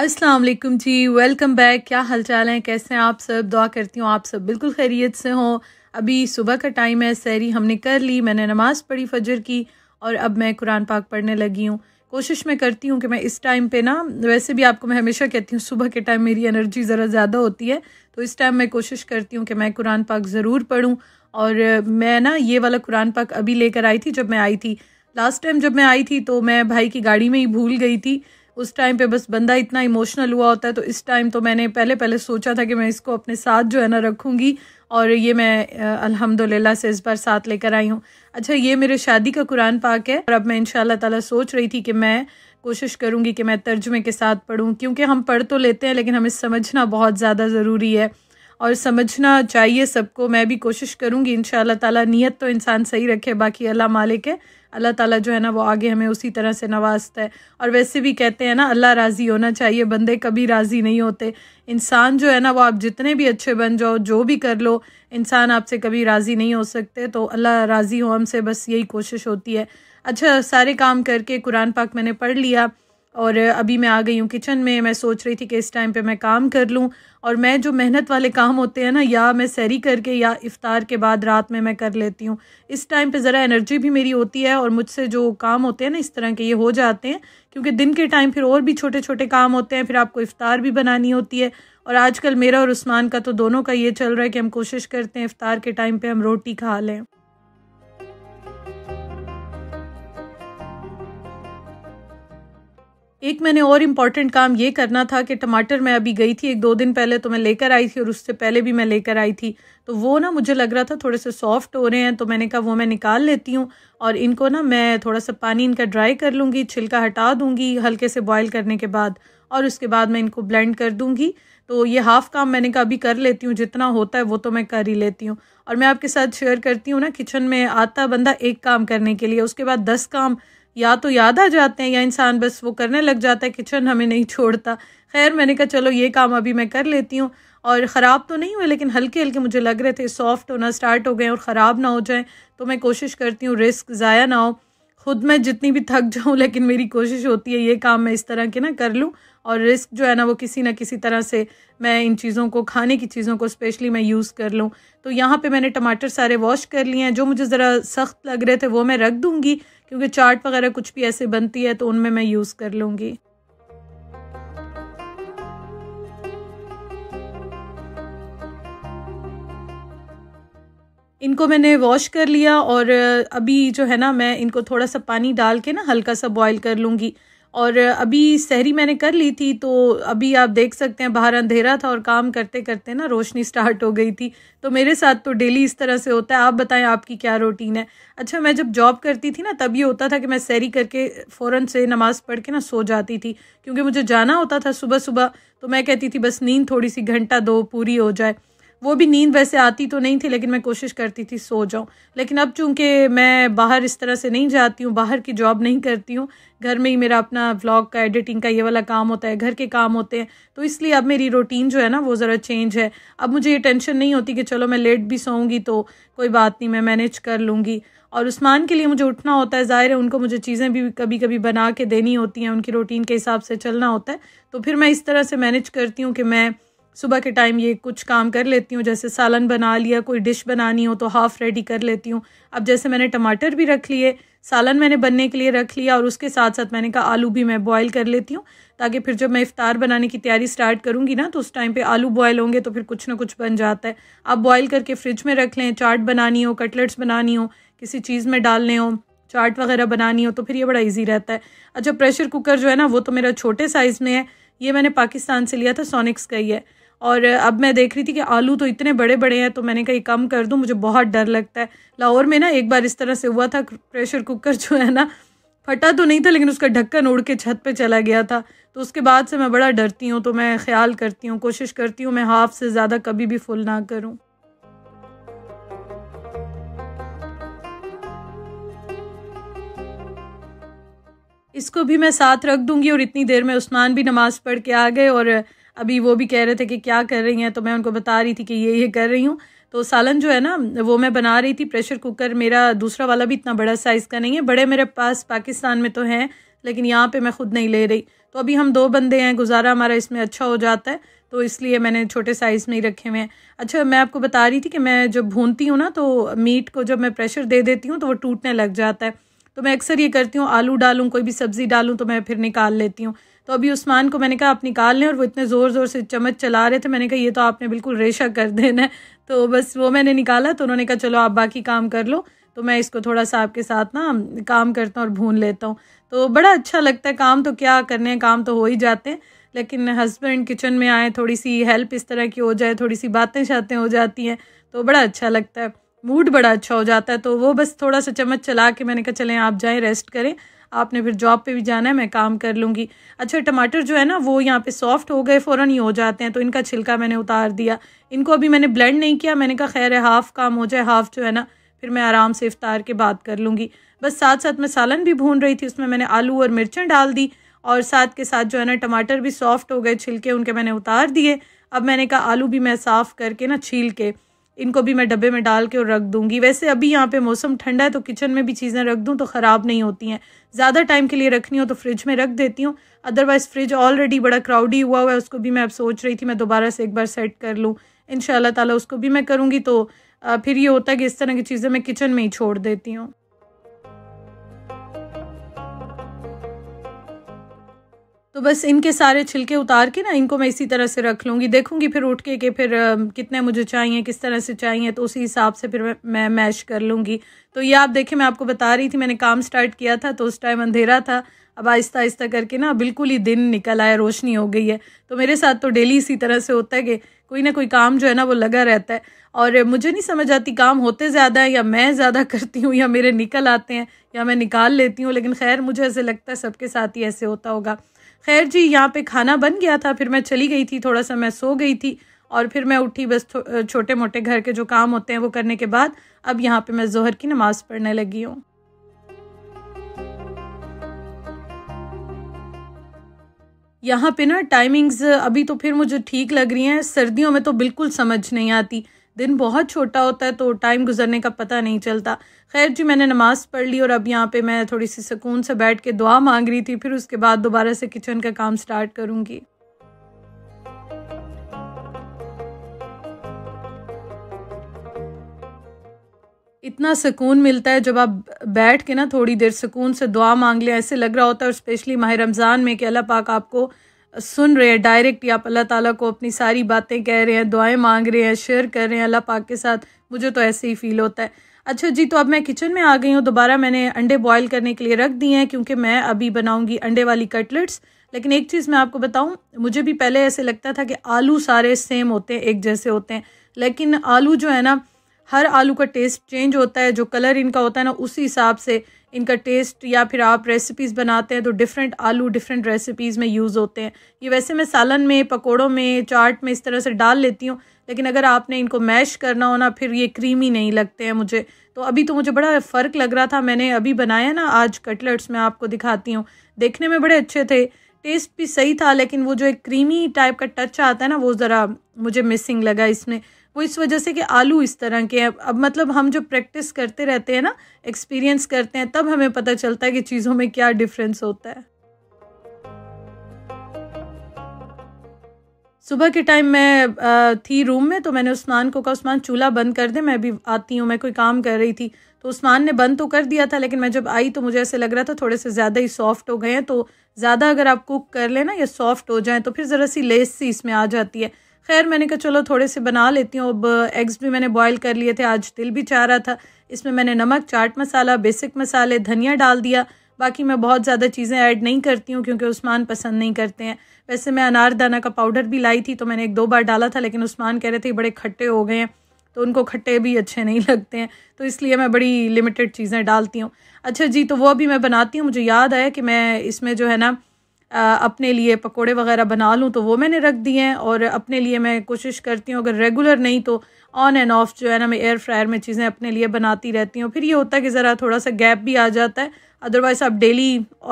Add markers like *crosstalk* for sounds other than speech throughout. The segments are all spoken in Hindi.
असलम जी वेलकम बैक क्या हालचाल हैं कैसे हैं आप सब दुआ करती हूँ आप सब बिल्कुल खैरियत से हों अभी सुबह का टाइम है सैरी हमने कर ली मैंने नमाज़ पढ़ी फजर की और अब मैं कुरान पाक पढ़ने लगी हूँ कोशिश मैं करती हूँ कि मैं इस टाइम पे ना वैसे भी आपको मैं हमेशा कहती हूँ सुबह के टाइम मेरी एनर्जी ज़रा ज़्यादा होती है तो इस टाइम मैं कोशिश करती हूँ कि मैं कुरान पाक ज़रूर पढ़ूँ और मैं ना ये वाला कुरान पाक अभी लेकर आई थी जब मैं आई थी लास्ट टाइम जब मैं आई थी तो मैं भाई की गाड़ी में ही भूल गई थी उस टाइम पे बस बंदा इतना इमोशनल हुआ होता है तो इस टाइम तो मैंने पहले पहले सोचा था कि मैं इसको अपने साथ जो है ना रखूँगी और ये मैं अल्हम्दुलिल्लाह से इस बार साथ लेकर आई हूँ अच्छा ये मेरे शादी का कुरान पाक है और अब मैं इन ताला सोच रही थी कि मैं कोशिश करूँगी कि मैं तर्जुमे के साथ पढ़ूँ क्योंकि हम पढ़ तो लेते हैं लेकिन हमें समझना बहुत ज़्यादा ज़रूरी है और समझना चाहिए सबको मैं भी कोशिश करूँगी इन ताला नीयत तो इंसान सही रखे बाकी अल्लाह मालिक है अल्लाह ताला जो है ना वो आगे हमें उसी तरह से नवाजता है और वैसे भी कहते हैं ना अल्लाह राज़ी होना चाहिए बंदे कभी राज़ी नहीं होते इंसान जो है ना वो आप जितने भी अच्छे बन जाओ जो भी कर लो इंसान आपसे कभी राज़ी नहीं हो सकते तो अल्लाह राज़ी हो हमसे बस यही कोशिश होती है अच्छा सारे काम करके कुरान पाक मैंने पढ़ लिया और अभी मैं आ गई हूँ किचन में मैं सोच रही थी कि इस टाइम पे मैं काम कर लूँ और मैं जो मेहनत वाले काम होते हैं ना या मैं सैरी करके या इफ़ार के बाद रात में मैं कर लेती हूँ इस टाइम पे ज़रा एनर्जी भी मेरी होती है और मुझसे जो काम होते हैं ना इस तरह के ये हो जाते हैं क्योंकि दिन के टाइम फिर और भी छोटे छोटे काम होते हैं फिर आपको इफ़ार भी बनानी होती है और आज मेरा और उस्मान का तो दोनों का ये चल रहा है कि हम कोशिश करते हैं इफ़ार के टाइम पर हम रोटी खा लें एक मैंने और इम्पॉर्टेंट काम ये करना था कि टमाटर मैं अभी गई थी एक दो दिन पहले तो मैं लेकर आई थी और उससे पहले भी मैं लेकर आई थी तो वो ना मुझे लग रहा था थोड़े से सॉफ्ट हो रहे हैं तो मैंने कहा वो मैं निकाल लेती हूँ और इनको ना मैं थोड़ा सा पानी इनका ड्राई कर लूँगी छिलका हटा दूँगी हल्के से बॉयल करने के बाद और उसके बाद मैं इनको ब्लेंड कर दूँगी तो ये हाफ़ काम मैंने कहा अभी कर लेती हूँ जितना होता है वो तो मैं कर ही लेती हूँ और मैं आपके साथ शेयर करती हूँ ना किचन में आता बंदा एक काम करने के लिए उसके बाद दस काम या तो याद आ जाते हैं या इंसान बस वो करने लग जाता है किचन हमें नहीं छोड़ता खैर मैंने कहा चलो ये काम अभी मैं कर लेती हूँ और ख़राब तो नहीं हुए लेकिन हल्के हल्के मुझे लग रहे थे सॉफ्ट होना स्टार्ट हो गए और ख़राब ना हो जाए तो मैं कोशिश करती हूँ रिस्क ज़ाया ना हो खुद मैं जितनी भी थक जाऊँ लेकिन मेरी कोशिश होती है ये काम मैं इस तरह के ना कर लूँ और रिस्क जो है ना वो किसी ना किसी तरह से मैं इन चीज़ों को खाने की चीज़ों को स्पेशली मैं यूज़ कर लूँ तो यहाँ पे मैंने टमाटर सारे वॉश कर लिए हैं जो मुझे ज़रा सख्त लग रहे थे वो मैं रख दूँगी क्योंकि चाट वगैरह कुछ भी ऐसे बनती है तो उनमें मैं यूज़ कर लूँगी इनको मैंने वॉश कर लिया और अभी जो है ना मैं इनको थोड़ा सा पानी डाल के ना हल्का सा बॉयल कर लूँगी और अभी सहरी मैंने कर ली थी तो अभी आप देख सकते हैं बाहर अंधेरा था और काम करते करते ना रोशनी स्टार्ट हो गई थी तो मेरे साथ तो डेली इस तरह से होता है आप बताएं आपकी क्या रूटीन है अच्छा मैं जब जॉब करती थी ना तब ये होता था कि मैं सहरी करके फ़ौरन से नमाज़ पढ़ के ना सो जाती थी क्योंकि मुझे जाना होता था सुबह सुबह तो मैं कहती थी बस नींद थोड़ी सी घंटा दो पूरी हो जाए वो भी नींद वैसे आती तो नहीं थी लेकिन मैं कोशिश करती थी सो जाऊँ लेकिन अब चूँकि मैं बाहर इस तरह से नहीं जाती हूँ बाहर की जॉब नहीं करती हूँ घर में ही मेरा अपना व्लॉग का एडिटिंग का ये वाला काम होता है घर के काम होते हैं तो इसलिए अब मेरी रूटीन जो है ना वो ज़रा चेंज है अब मुझे ये टेंशन नहीं होती कि चलो मैं लेट भी सोऊंगी तो कोई बात नहीं मैं मैनेज कर लूँगी और उस्मान के लिए मुझे उठना होता है ज़ाहिर है उनको मुझे चीज़ें भी कभी कभी बना के देनी होती हैं उनकी रूटीन के हिसाब से चलना होता है तो फिर मैं इस तरह से मैनेज करती हूँ कि मैं सुबह के टाइम ये कुछ काम कर लेती हूँ जैसे सालन बना लिया कोई डिश बनानी हो तो हाफ़ रेडी कर लेती हूँ अब जैसे मैंने टमाटर भी रख लिए सालन मैंने बनने के लिए रख लिया और उसके साथ साथ मैंने कहा आलू भी मैं बॉयल कर लेती हूँ ताकि फिर जब मैं इफ़ार बनाने की तैयारी स्टार्ट करूँगी ना तो उस टाइम पे आलू बॉयल होंगे तो फिर कुछ ना कुछ बन जाता है आप बॉयल करके फ्रिज में रख लें चाट बनानी हो कटलेट्स बनानी हो किसी चीज़ में डालने हो चाट वगैरह बनानी हो तो फिर ये बड़ा इजी रहता है अच्छा प्रेशर कुकर जो है ना वो तो मेरा छोटे साइज़ में है ये मैंने पाकिस्तान से लिया था सोनिक्स का ही है और अब मैं देख रही थी कि आलू तो इतने बड़े बड़े हैं तो मैंने कहीं कम कर दूँ मुझे बहुत डर लगता है लाहौर में ना एक बार इस तरह से हुआ था प्रेशर कुकर जो है ना फटा तो नहीं था लेकिन उसका ढक्कन उड़ के छत पे चला गया था तो उसके बाद से मैं बड़ा डरती हूँ तो मैं ख्याल करती हूँ कोशिश करती हूँ मैं हाफ से ज़्यादा कभी भी फुल ना करूँ इसको भी मैं साथ रख दूंगी और इतनी देर में उस्मान भी नमाज़ पढ़ के आ गए और अभी वो भी कह रहे थे कि क्या कर रही हैं तो मैं उनको बता रही थी कि ये ये कर रही हूँ तो सालन जो है ना वो मैं बना रही थी प्रेशर कुकर मेरा दूसरा वाला भी इतना बड़ा साइज़ का नहीं है बड़े मेरे पास पाकिस्तान में तो हैं लेकिन यहाँ पे मैं खुद नहीं ले रही तो अभी हम दो बंदे हैं गुजारा हमारा इसमें अच्छा हो जाता है तो इसलिए मैंने छोटे साइज़ में ही रखे हुए हैं अच्छा मैं आपको बता रही थी कि मैं जब भूनती हूँ ना तो मीट को जब मैं प्रेशर दे देती हूँ तो वो टूटने लग जाता है तो मैं अक्सर ये करती हूँ आलू डालूँ कोई भी सब्ज़ी डालूँ तो मैं फिर निकाल लेती हूँ तो अभी उस्मान को मैंने कहा आप निकाल लें और वो इतने ज़ोर ज़ोर से चम्मच चला रहे थे मैंने कहा ये तो आपने बिल्कुल रेशा कर देना है तो बस वो मैंने निकाला तो उन्होंने कहा चलो आप बाकी काम कर लो तो मैं इसको थोड़ा सा आपके साथ ना काम करता हूँ और भून लेता हूँ तो बड़ा अच्छा लगता है काम तो क्या करने हैं काम तो हो ही जाते हैं लेकिन हस्बैंड किचन में आए थोड़ी सी हेल्प इस तरह की हो जाए थोड़ी सी बातें शातें हो जाती हैं तो बड़ा अच्छा लगता है मूड बड़ा अच्छा हो जाता है तो वो बस थोड़ा सा चम्मच चला के मैंने कहा चलें आप जाएं रेस्ट करें आपने फिर जॉब पे भी जाना है मैं काम कर लूँगी अच्छा टमाटर जो है ना वो यहाँ पे सॉफ्ट हो गए फ़ौरन ही हो जाते हैं तो इनका छिलका मैंने उतार दिया इनको अभी मैंने ब्लेंड नहीं किया मैंने कहा खैर है हाफ़ काम हो जाए हाफ़ जो है ना फिर मैं आराम से इफ्तार के बाद कर लूँगी बस साथ साथ मैं सालन भी भून रही थी उसमें मैंने आलू और मिर्चें डाल दी और साथ के साथ जो है ना टमाटर भी सॉफ्ट हो गए छिलके उनके मैंने उतार दिए अब मैंने कहा आलू भी मैं साफ़ करके ना छील के इनको भी मैं डब्बे में डाल के और रख दूंगी वैसे अभी यहाँ पे मौसम ठंडा है तो किचन में भी चीज़ें रख दूँ तो ख़राब नहीं होती हैं ज़्यादा टाइम के लिए रखनी हो तो फ्रिज में रख देती हूँ अदरवाइज़ फ्रिज ऑलरेडी बड़ा क्राउडी हुआ हुआ है उसको भी मैं अब सोच रही थी मैं दोबारा से एक बार सेट कर लूँ इन ताला उसको भी मैं करूँगी तो फिर ये होता है कि इस तरह की चीज़ें मैं किचन में ही छोड़ देती हूँ तो बस इनके सारे छिलके उतार के ना इनको मैं इसी तरह से रख लूँगी देखूँगी फिर उठ के कि फिर कितने मुझे चाहिए किस तरह से चाहिए तो उसी हिसाब से फिर मैं मैश कर लूँगी तो ये आप देखें मैं आपको बता रही थी मैंने काम स्टार्ट किया था तो उस टाइम अंधेरा था अब आहिस्ता आहिस्ता करके ना बिल्कुल ही दिन निकल आया रोशनी हो गई है तो मेरे साथ तो डेली इसी तरह से होता है कि कोई ना कोई काम जो है ना वो लगा रहता है और मुझे नहीं समझ आती काम होते ज़्यादा है या मैं ज़्यादा *laughs* करती हूँ या मेरे निकल आते हैं या मैं निकाल लेती हूँ लेकिन खैर मुझे ऐसे लगता है सबके साथ ही ऐसे होता होगा खैर जी यहाँ पे खाना बन गया था फिर मैं चली गई थी थोड़ा सा मैं सो गई थी और फिर मैं उठी बस छोटे मोटे घर के जो काम होते हैं वो करने के बाद अब यहाँ पे मैं जोहर की नमाज़ पढ़ने लगी हूँ यहाँ पे ना टाइमिंग्स अभी तो फिर मुझे ठीक लग रही हैं सर्दियों में तो बिल्कुल समझ नहीं आती दिन बहुत छोटा होता है तो टाइम गुजरने का पता नहीं चलता खैर जी मैंने नमाज़ पढ़ ली और अब यहाँ पे मैं थोड़ी सी सुकून से बैठ के दुआ मांग रही थी फिर उसके बाद दोबारा से किचन का काम स्टार्ट करूँगी इतना सुकून मिलता है जब आप बैठ के ना थोड़ी देर सुकून से दुआ मांग लें ऐसे लग रहा होता है और स्पेशली माह रमज़ान में कि अल्लाह पाक आपको सुन रहे हैं डायरेक्ट आप अल्लाह ताला को अपनी सारी बातें कह रहे हैं दुआएं मांग रहे हैं शेयर कर रहे हैं अल्लाह पाक के साथ मुझे तो ऐसे ही फील होता है अच्छा जी तो अब मैं किचन में आ गई हूँ दोबारा मैंने अंडे बॉयल करने के लिए रख दिए हैं क्योंकि मैं अभी बनाऊँगी अंडे वाली कटलेट्स लेकिन एक चीज़ मैं आपको बताऊँ मुझे भी पहले ऐसे लगता था कि आलू सारे सेम होते हैं एक जैसे होते हैं लेकिन आलू जो है ना हर आलू का टेस्ट चेंज होता है जो कलर इनका होता है ना उसी हिसाब से इनका टेस्ट या फिर आप रेसिपीज़ बनाते हैं तो डिफरेंट आलू डिफरेंट रेसिपीज़ में यूज़ होते हैं ये वैसे मैं सालन में पकोड़ों में चाट में इस तरह से डाल लेती हूँ लेकिन अगर आपने इनको मैश करना हो ना फिर ये क्रीमी नहीं लगते हैं मुझे तो अभी तो मुझे बड़ा फ़र्क लग रहा था मैंने अभी बनाया ना आज कटलेट्स मैं आपको दिखाती हूँ देखने में बड़े अच्छे थे टेस्ट भी सही था लेकिन वो जो एक क्रीमी टाइप का टच आता है ना वो ज़रा मुझे मिसिंग लगा इसमें वो इस वजह से कि आलू इस तरह के हैं अब मतलब हम जो प्रैक्टिस करते रहते हैं ना एक्सपीरियंस करते हैं तब हमें पता चलता है कि चीज़ों में क्या डिफरेंस होता है सुबह के टाइम मैं थी रूम में तो मैंने उस्मान को कहा उस्मान चूल्हा बंद कर दे मैं भी आती हूँ मैं कोई काम कर रही थी तो उस्मान ने बंद तो कर दिया था लेकिन मैं जब आई तो मुझे ऐसे लग रहा था थोड़े से ज़्यादा ही सॉफ्ट हो गए हैं तो ज़्यादा अगर आप कुक कर लें ना या सॉफ्ट हो जाएँ तो फिर ज़रा सी लेस सी इसमें आ जाती है खैर मैंने कहा चलो थोड़े से बना लेती हूँ अब एग्स uh, भी मैंने बॉयल कर लिए थे आज तिल भी चाह रहा था इसमें मैंने नमक चाट मसाला बेसिक मसाले धनिया डाल दिया बाकी मैं बहुत ज़्यादा चीज़ें ऐड नहीं करती हूँ क्योंकि उस्मान पसंद नहीं करते हैं वैसे मैं अनारदाना का पाउडर भी लाई थी तो मैंने एक दो बार डाला था लेकिन उस्मान कह रहे थे बड़े खट्टे हो गए हैं तो उनको खट्टे भी अच्छे नहीं लगते हैं तो इसलिए मैं बड़ी लिमिटेड चीज़ें डालती हूँ अच्छा जी तो वो अभी मैं बनाती हूँ मुझे याद आया कि मैं इसमें जो है ना अपने लिए पकोड़े वगैरह बना लूँ तो वो मैंने रख दिए हैं और अपने लिए मैं कोशिश करती हूँ अगर रेगुलर नहीं तो ऑन एंड ऑफ जो है ना मैं एयर फ्रायर में चीज़ें अपने लिए बनाती रहती हूँ फिर ये होता है कि ज़रा थोड़ा सा गैप भी आ जाता है अदरवाइज़ आप डेली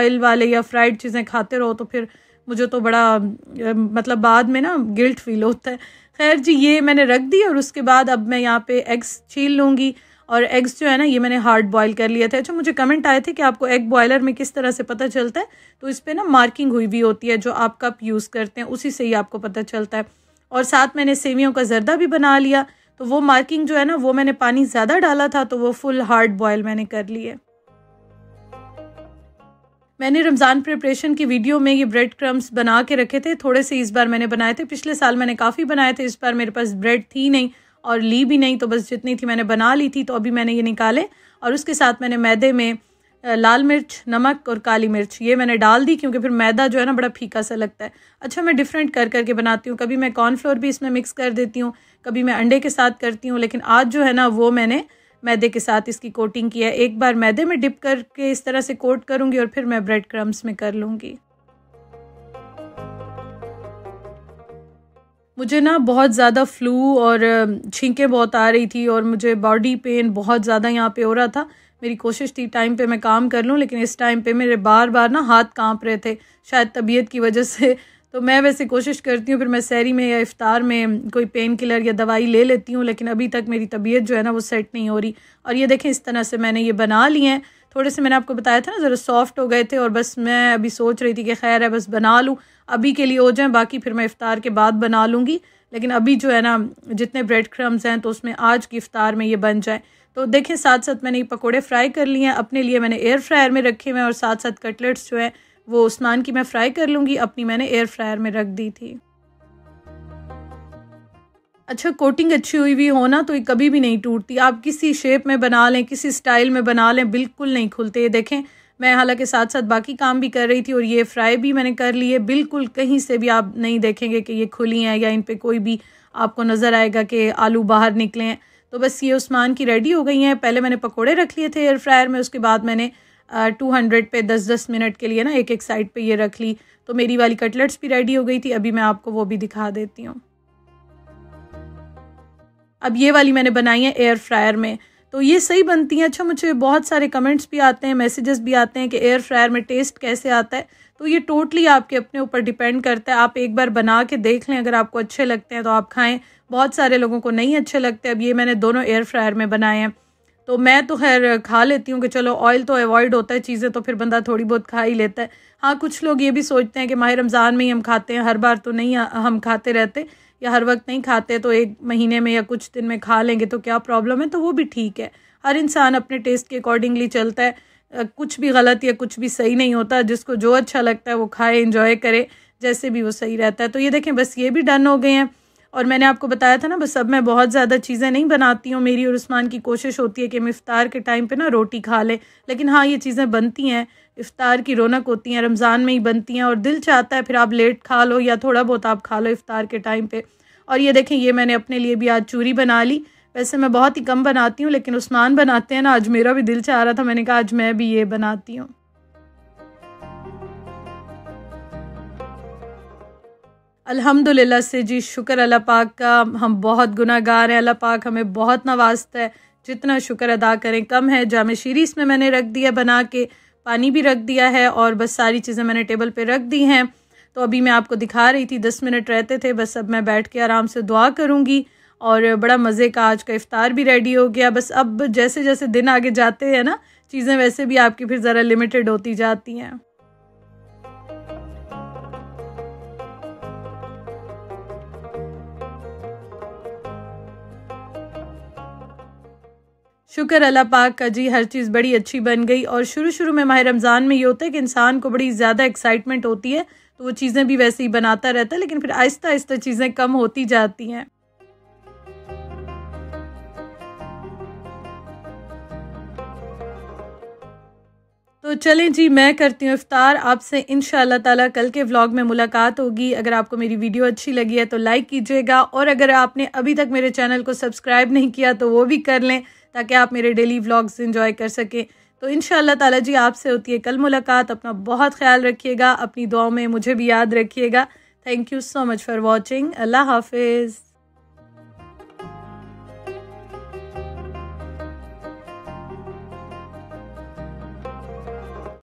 ऑयल वाले या फ्राइड चीज़ें खाते रहो तो फिर मुझे तो बड़ा मतलब बाद में ना गिल्ट फील होता है खैर जी ये मैंने रख दी और उसके बाद अब मैं यहाँ पे एग्स छील लूँगी और एग्स जो है ना ये मैंने हार्ड बॉयल कर लिया था अच्छा मुझे कमेंट आए थे कि आपको एग बॉयलर में किस तरह से पता चलता है तो इस पर ना मार्किंग हुई हुई होती है जो आप कप यूज़ करते हैं उसी से ही आपको पता चलता है और साथ मैंने सेवियों का जरदा भी बना लिया तो वो मार्किंग जो है ना वो मैंने पानी ज़्यादा डाला था तो वो फुल हार्ड बॉयल मैंने कर लिया मैंने रमज़ान प्रिपरेशन की वीडियो में ये ब्रेड क्रम्स बना के रखे थे थोड़े से इस बार मैंने बनाए थे पिछले साल मैंने काफ़ी बनाए थे इस बार मेरे पास ब्रेड थी नहीं और ली भी नहीं तो बस जितनी थी मैंने बना ली थी तो अभी मैंने ये निकाले और उसके साथ मैंने मैदे में लाल मिर्च नमक और काली मिर्च ये मैंने डाल दी क्योंकि फिर मैदा जो है ना बड़ा फीका सा लगता है अच्छा मैं डिफरेंट कर करके बनाती हूँ कभी मैं कॉर्नफ्लोर भी इसमें मिक्स कर देती हूँ कभी मैं अंडे के साथ करती हूँ लेकिन आज जो है ना वो मैंने मैदे के साथ इसकी कोटिंग किया एक बार मैदे में डिप करके इस तरह से कोट करूंगी और फिर मैं ब्रेड क्रम्स में कर लूंगी मुझे ना बहुत ज़्यादा फ्लू और छींकें बहुत आ रही थी और मुझे बॉडी पेन बहुत ज़्यादा यहाँ पे हो रहा था मेरी कोशिश थी टाइम पे मैं काम कर लूँ लेकिन इस टाइम पे मेरे बार बार ना हाथ कांप रहे थे शायद तबीयत की वजह से तो मैं वैसे कोशिश करती हूँ फिर मैं सैरी में या इफ़ार में कोई पेन किलर या दवाई ले लेती हूँ लेकिन अभी तक मेरी तबीयत जो है ना वो सेट नहीं हो रही और ये देखें इस तरह से मैंने ये बना लिए हैं थोड़े से मैंने आपको बताया था ना ज़रा सॉफ्ट हो गए थे और बस मैं अभी सोच रही थी कि खैर है बस बना लूँ अभी के लिए हो जाएँ बाकी फिर मैं इफ़ार के बाद बना लूँगी लेकिन अभी जो है ना जितने ब्रेड क्रम्स हैं तो उसमें आज की इफ़ार में ये बन जाए तो देखें साथ साथ मैंने ये पकौड़े फ्राई कर लिए हैं अपने लिए मैंने एयर फ्रायर में रखे हुए हैं और साथ साथ कटलेट्स जो है वो उस्मान की मैं फ्राई कर लूँगी अपनी मैंने एयर फ्रायर में रख दी थी अच्छा कोटिंग अच्छी हुई हुई हो ना तो ये कभी भी नहीं टूटती आप किसी शेप में बना लें किसी स्टाइल में बना लें बिल्कुल नहीं खुलते ये देखें मैं हालांकि साथ साथ बाकी काम भी कर रही थी और ये फ्राई भी मैंने कर लिए बिल्कुल कहीं से भी आप नहीं देखेंगे कि ये खुली हैं या इन पर कोई भी आपको नज़र आएगा कि आलू बाहर निकलें तो बस ये उस्मान की रेडी हो गई हैं पहले मैंने पकौड़े रख लिए थे एयर फ्रायर में उसके बाद मैंने टू हंड्रेड पे दस दस मिनट के लिए ना एक एक साइड पे ये रख ली तो मेरी वाली कटलेट्स भी रेडी हो गई थी अभी मैं आपको वो भी दिखा देती हूँ अब ये वाली मैंने बनाई है एयर फ्रायर में तो ये सही बनती हैं अच्छा मुझे बहुत सारे कमेंट्स भी आते हैं मैसेजेस भी आते हैं कि एयर फ्रायर में टेस्ट कैसे आता है तो ये टोटली आपके अपने ऊपर डिपेंड करता है आप एक बार बना के देख लें अगर आपको अच्छे लगते हैं तो आप खाएं बहुत सारे लोगों को नहीं अच्छे लगते अब ये मैंने दोनों एयर फ्रायर में बनाए हैं तो मैं तो खैर खा लेती हूँ कि चलो ऑयल तो अवॉइड होता है चीज़ें तो फिर बंदा थोड़ी बहुत खा ही लेता है हाँ कुछ लोग ये भी सोचते हैं कि माह रमज़ान में ही हम खाते हैं हर बार तो नहीं हाँ, हम खाते रहते या हर वक्त नहीं खाते तो एक महीने में या कुछ दिन में खा लेंगे तो क्या प्रॉब्लम है तो वो भी ठीक है हर इंसान अपने टेस्ट के अकॉर्डिंगली चलता है कुछ भी गलत या कुछ भी सही नहीं होता जिसको जो अच्छा लगता है वो खाए इंजॉय करे जैसे भी वो सही रहता है तो ये देखें बस ये भी डन हो गए हैं और मैंने आपको बताया था ना बस अब मैं बहुत ज़्यादा चीज़ें नहीं बनाती हूँ मेरी और उस्मान की कोशिश होती है कि हम इफ़ार के टाइम पर ना रोटी खा लें लेकिन हाँ ये चीज़ें बनती हैं इफ़ार की रौनक होती हैं रमज़ान में ही बनती हैं और दिल चाहता है फिर आप लेट खा लो या थोड़ा बहुत आप खा लो इफ़ार के टाइम पर और ये देखें ये मैंने अपने लिए भी आज चूरी बना ली वैसे मैं बहुत ही कम बनाती हूँ लेकिन उस्मान बनाते हैं ना आज मेरा भी दिल चाह रहा था मैंने कहा आज मैं भी ये बनाती हूँ अल्हम्दुलिल्लाह से जी शुक्र अल्लाह पाक का हम बहुत गुनागार हैं अल्लाह पाक हमें बहुत नवाजता है जितना शुक्र अदा करें कम है जाम शीरीस में मैंने रख दिया बना के पानी भी रख दिया है और बस सारी चीज़ें मैंने टेबल पे रख दी हैं तो अभी मैं आपको दिखा रही थी दस मिनट रहते थे बस अब मैं बैठ के आराम से दुआ करूँगी और बड़ा मज़े का आज का इफ़ार भी रेडी हो गया बस अब जैसे जैसे दिन आगे जाते हैं ना चीज़ें वैसे भी आपकी फिर ज़रा लिमिटेड होती जाती हैं शुक्र अल्लाह पाक का जी हर चीज़ बड़ी अच्छी बन गई और शुरू शुरू में माह रमज़ान में ये होता है कि इंसान को बड़ी ज़्यादा एक्साइटमेंट होती है तो वो चीज़ें भी वैसे ही बनाता रहता है लेकिन फिर आहिस्ता आहिस्ता चीज़ें कम होती जाती हैं तो चलें जी मैं करती हूँ इफ़ार आपसे इन ताला कल के व्लॉग में मुलाकात होगी अगर आपको मेरी वीडियो अच्छी लगी है तो लाइक कीजिएगा और अगर आपने अभी तक मेरे चैनल को सब्सक्राइब नहीं किया तो वो भी कर लें ताकि आप मेरे डेली व्लॉग्स इन्जॉय कर सकें तो इन ताला जी आपसे होती है कल मुलाकात अपना बहुत ख्याल रखिएगा अपनी दुआ में मुझे भी याद रखिएगा thank you so much for watching अल्लाह हाफिज़